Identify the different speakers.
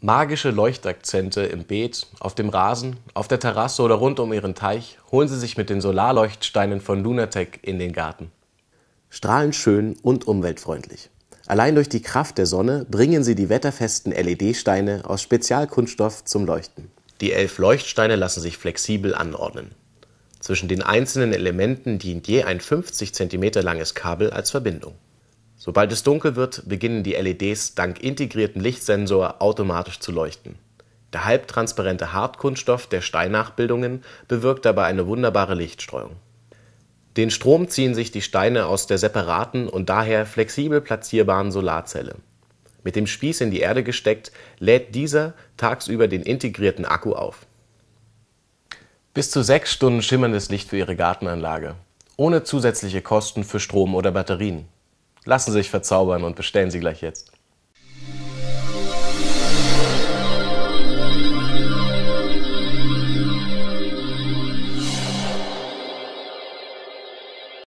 Speaker 1: Magische Leuchtakzente im Beet, auf dem Rasen, auf der Terrasse oder rund um Ihren Teich holen Sie sich mit den Solarleuchtsteinen von Lunatec in den Garten. Strahlend schön und umweltfreundlich. Allein durch die Kraft der Sonne bringen Sie die wetterfesten LED-Steine aus Spezialkunststoff zum Leuchten. Die elf Leuchtsteine lassen sich flexibel anordnen. Zwischen den einzelnen Elementen dient je ein 50 cm langes Kabel als Verbindung. Sobald es dunkel wird, beginnen die LEDs dank integrierten Lichtsensor automatisch zu leuchten. Der halbtransparente Hartkunststoff der Steinnachbildungen bewirkt dabei eine wunderbare Lichtstreuung. Den Strom ziehen sich die Steine aus der separaten und daher flexibel platzierbaren Solarzelle. Mit dem Spieß in die Erde gesteckt, lädt dieser tagsüber den integrierten Akku auf. Bis zu sechs Stunden schimmerndes Licht für Ihre Gartenanlage. Ohne zusätzliche Kosten für Strom oder Batterien. Lassen Sie sich verzaubern und bestellen Sie gleich jetzt.